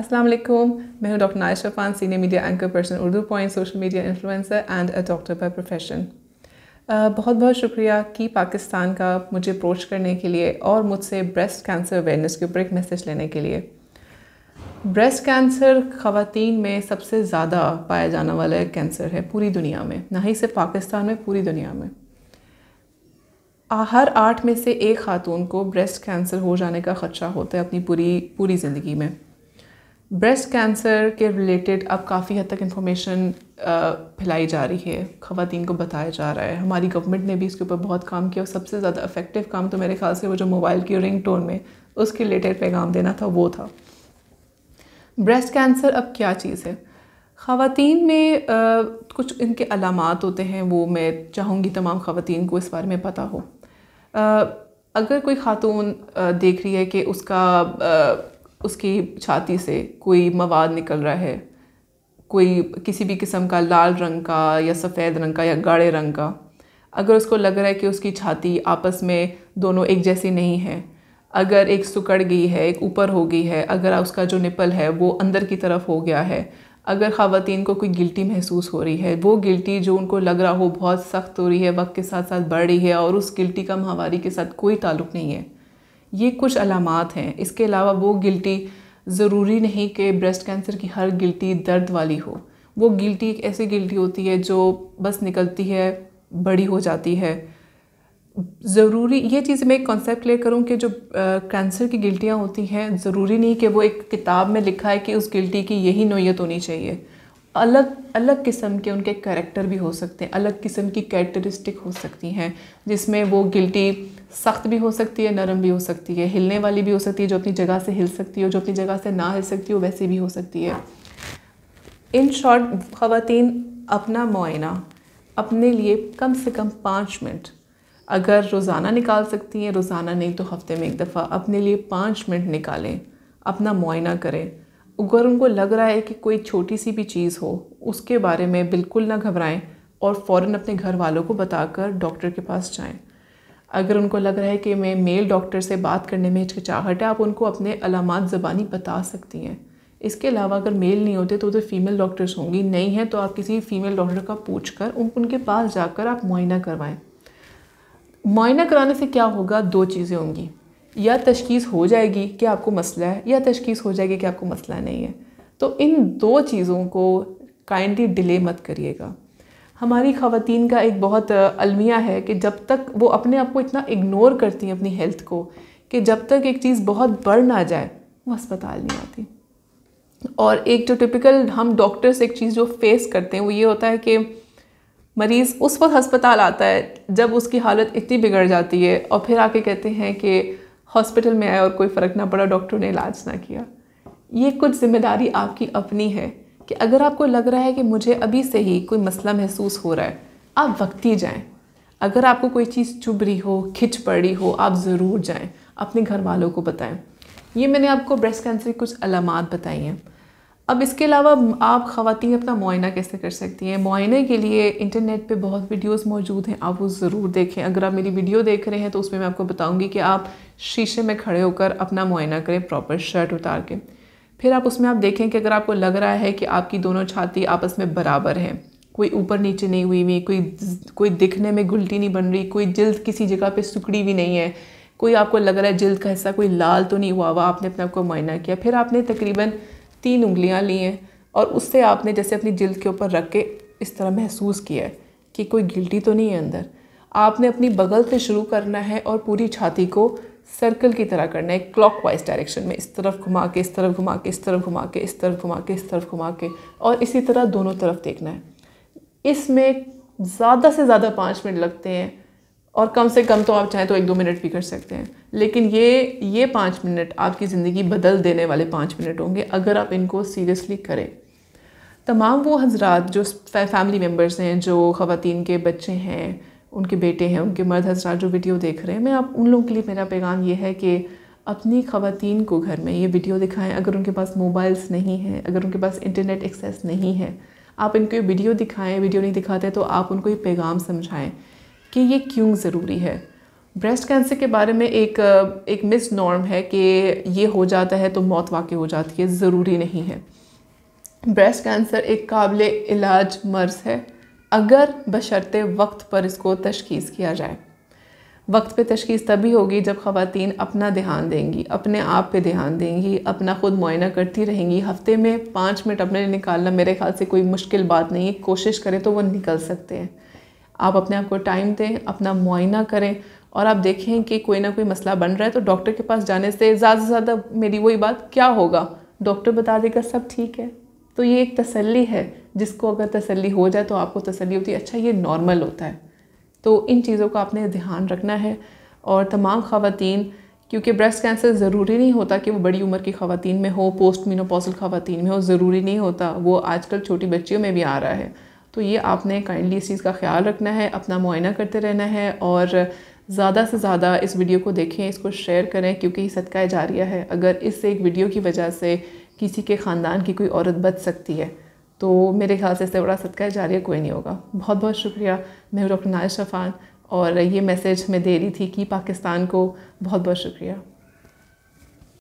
Assalamu alaikum मैं हूँ doctor Naysha Khan senior media anchor person Urdu Point social media influencer and a doctor by profession बहुत बहुत शुक्रिया कि पाकिस्तान का मुझे अप्रोच करने के लिए और मुझसे ब्रेस्ट कैंसर अवेयरनेस के ऊपर एक मैसेज लेने के लिए ब्रेस्ट कैंसर ख़वातीन में सबसे ज़्यादा पाया जाने वाला कैंसर है पूरी दुनिया में ना ही सिर्फ पाकिस्तान में पूरी दुनिया में हर आठ में से एक खातून को ब्रेस्ट कैंसर हो जाने का ख़दशा होता है अपनी पूरी पूरी ज़िंदगी में ब्रेस्ट कैंसर के रिलेटेड अब काफ़ी हद तक इन्फॉर्मेशन फैलाई जा रही है ख़वान को बताया जा रहा है हमारी गवर्नमेंट ने भी इसके ऊपर बहुत काम किया और सबसे ज़्यादा अफेक्टिव काम तो मेरे ख्याल से वो जो मोबाइल की रिंग टोन में उसके रिलेटेड पैगाम देना था वो था ब्रेस्ट कैंसर अब क्या चीज़ है ख़वान में आ, कुछ इनके अलामत होते हैं वो मैं चाहूँगी तमाम ख़वान को इस बारे में पता हो आ, अगर कोई ख़ातून देख रही है कि उसका आ, उसकी छाती से कोई मवाद निकल रहा है कोई किसी भी किस्म का लाल रंग का या सफ़ेद रंग का या गाढ़े रंग का अगर उसको लग रहा है कि उसकी छाती आपस में दोनों एक जैसी नहीं है अगर एक सुकड़ गई है एक ऊपर हो गई है अगर उसका जो निपल है वो अंदर की तरफ हो गया है अगर ख़वान को कोई गिल्टी महसूस हो रही है वो गिल्टी जो उनको लग रहा हो बहुत सख्त हो रही है वक्त के साथ साथ बढ़ रही है और उस गिल्टी का माहवारी के साथ कोई ताल्लुक़ नहीं है ये कुछ अलामत हैं इसके अलावा वो गिल्टी ज़रूरी नहीं कि ब्रेस्ट कैंसर की हर गिल्टी दर्द वाली हो वो गिल्टी एक ऐसी गिल्टी होती है जो बस निकलती है बड़ी हो जाती है ज़रूरी ये चीज़ मैं एक कॉन्सेप्ट क्लियर करूँ कि जो कैंसर की गिल्टियाँ होती हैं ज़रूरी नहीं कि वो एक किताब में लिखा है कि उस गिल्टी की यही नोयत होनी चाहिए अलग अलग किस्म के उनके करेक्टर भी हो सकते हैं अलग किस्म की कैरेक्टरिस्टिक हो सकती हैं जिसमें वो गिल्टी सख्त भी हो सकती है नरम भी हो सकती है हिलने वाली भी हो सकती है जो अपनी जगह से हिल सकती है जो अपनी जगह से ना हिल सकती हो वैसे भी हो सकती है इन शॉर्ट ख़वातीन अपना मुआयना अपने लिए कम से कम पाँच मिनट अगर रोज़ाना निकाल सकती हैं रोज़ाना नहीं तो हफ्ते में एक दफ़ा अपने लिए पाँच मिनट निकालें अपना मुआयना करें अगर उनको लग रहा है कि कोई छोटी सी भी चीज़ हो उसके बारे में बिल्कुल ना घबराएं और फ़ौर अपने घर वालों को बताकर डॉक्टर के पास जाएं अगर उनको लग रहा है कि मैं मेल डॉक्टर से बात करने में हिचकिचाहट है आप उनको अपने अलामत ज़बानी बता सकती हैं इसके अलावा अगर मेल नहीं होते तो उधर तो फीमेल डॉक्टर्स होंगी नहीं हैं तो आप किसी फीमेल डॉक्टर का पूछ कर उन, उनके पास जाकर आप मुआयना करवाएँ मुआयना कराने से क्या होगा दो चीज़ें होंगी या तशखीस हो जाएगी कि आपको मसला है या तशखीस हो जाएगी कि आपको मसला नहीं है तो इन दो चीज़ों को काइंडली डिले मत करिएगा हमारी ख़वातीन का एक बहुत अलमिया है कि जब तक वो अपने आप को इतना इग्नोर करती हैं अपनी हेल्थ को कि जब तक एक चीज़ बहुत बढ़ ना जाए वो अस्पताल नहीं आती और एक जो टिपिकल हम डॉक्टर्स एक चीज़ जो फेस करते हैं वो ये होता है कि मरीज़ उस वक्त अस्पताल आता है जब उसकी हालत इतनी बिगड़ जाती है और फिर आके कहते हैं कि हॉस्पिटल में आए और कोई फ़र्क ना पड़ा डॉक्टर ने इलाज ना किया ये कुछ जिम्मेदारी आपकी अपनी है कि अगर आपको लग रहा है कि मुझे अभी से ही कोई मसला महसूस हो रहा है आप वक्त ही जाएँ अगर आपको कोई चीज़ चुभ रही हो खिंच पड़ी हो आप ज़रूर जाएँ अपने घर वालों को बताएं ये मैंने आपको ब्रेस्ट कैंसर की कुछ अलामत बताई हैं अब इसके अलावा आप खातें अपना मुआयना कैसे कर सकती हैं मुआयने के लिए इंटरनेट पे बहुत वीडियोस मौजूद हैं आप वो ज़रूर देखें अगर आप मेरी वीडियो देख रहे हैं तो उसमें मैं आपको बताऊंगी कि आप शीशे में खड़े होकर अपना मुआयना करें प्रॉपर शर्ट उतार के फिर आप उसमें आप देखें कि अगर आपको लग रहा है कि आपकी दोनों छाती आपस में बराबर है कोई ऊपर नीचे नहीं हुई हुई कोई कोई दिखने में गुलटी नहीं बन रही कोई जल्द किसी जगह पर सुकड़ी हुई नहीं है कोई आपको लग रहा है जल्द का हिस्सा कोई लाल तो नहीं हुआ हुआ आपने अपने आपको मुआयना किया फिर आपने तकरीबन तीन उंगलियां ली हैं और उससे आपने जैसे अपनी जिल्द के ऊपर रख के इस तरह महसूस किया है कि कोई गिल्टी तो नहीं है अंदर आपने अपनी बगल से शुरू करना है और पूरी छाती को सर्कल की तरह करना है क्लॉक वाइज डायरेक्शन में इस तरफ घुमा के इस तरफ घुमा के इस तरफ घुमा के इस तरफ घुमा के इस तरफ घुमा के और इसी तरह दोनों तरफ देखना है इसमें ज़्यादा से ज़्यादा पाँच मिनट लगते हैं और कम से कम तो आप चाहें तो एक दो मिनट भी कर सकते हैं लेकिन ये ये पाँच मिनट आपकी ज़िंदगी बदल देने वाले पाँच मिनट होंगे अगर आप इनको सीरियसली करें तमाम वो हजरात जो फैमिली मेम्बर्स हैं जो ख़वान के बच्चे हैं उनके बेटे हैं उनके मर्द हजरात जो वीडियो देख रहे हैं मैं आप उन लोगों के लिए मेरा पैगाम ये है कि अपनी ख़वान को घर में ये वीडियो दिखाएं अगर उनके पास मोबाइल्स नहीं हैं अगर उनके पास इंटरनेट एक्सेस नहीं है आप इनको ये वीडियो दिखाएं वीडियो नहीं दिखाते तो आप उनको ये पैगाम समझाएं कि ये क्यों ज़रूरी है ब्रेस्ट कैंसर के बारे में एक एक मिस नॉर्म है कि ये हो जाता है तो मौत वाकई हो जाती है ज़रूरी नहीं है ब्रेस्ट कैंसर एक काबिल इलाज मर्ज है अगर बशर्ते वक्त पर इसको तशखीस किया जाए वक्त पे तशखीस तभी होगी जब ख़वातीन अपना ध्यान देंगी अपने आप पे ध्यान देंगी अपना ख़ुद मुआयना करती रहेंगी हफ्ते में पाँच मिनट अपने निकालना मेरे ख्याल से कोई मुश्किल बात नहीं है कोशिश करें तो वो निकल सकते हैं आप अपने आप को टाइम दें अपना मुआयना करें और आप देखें कि कोई ना कोई मसला बन रहा है तो डॉक्टर के पास जाने से ज़्यादा से ज़्यादा मेरी वही बात क्या होगा डॉक्टर बता देगा सब ठीक है तो ये एक तसल्ली है जिसको अगर तसल्ली हो जाए तो आपको तसल्ली होती है अच्छा ये नॉर्मल होता है तो इन चीज़ों का आपने ध्यान रखना है और तमाम खातन क्योंकि ब्रेस्ट कैंसर ज़रूरी नहीं होता कि वो बड़ी उम्र की खातन में हो पोस्ट मीनोपोसल खातन में हो ज़रूरी नहीं होता वो आजकल छोटी बच्चियों में भी आ रहा है तो ये आपने काइंडली इस चीज़ का ख्याल रखना है अपना मुआयना करते रहना है और ज़्यादा से ज़्यादा इस वीडियो को देखें इसको शेयर करें क्योंकि सदका जारिया है अगर इससे एक वीडियो की वजह से किसी के ख़ानदान की कोई औरत बच सकती है तो मेरे ख्याल से इससे बड़ा सदका जारिया कोई नहीं होगा बहुत बहुत शुक्रिया मैं डॉक्टर नाज शफान और ये मैसेज मैं दे रही थी कि पाकिस्तान को बहुत बहुत शुक्रिया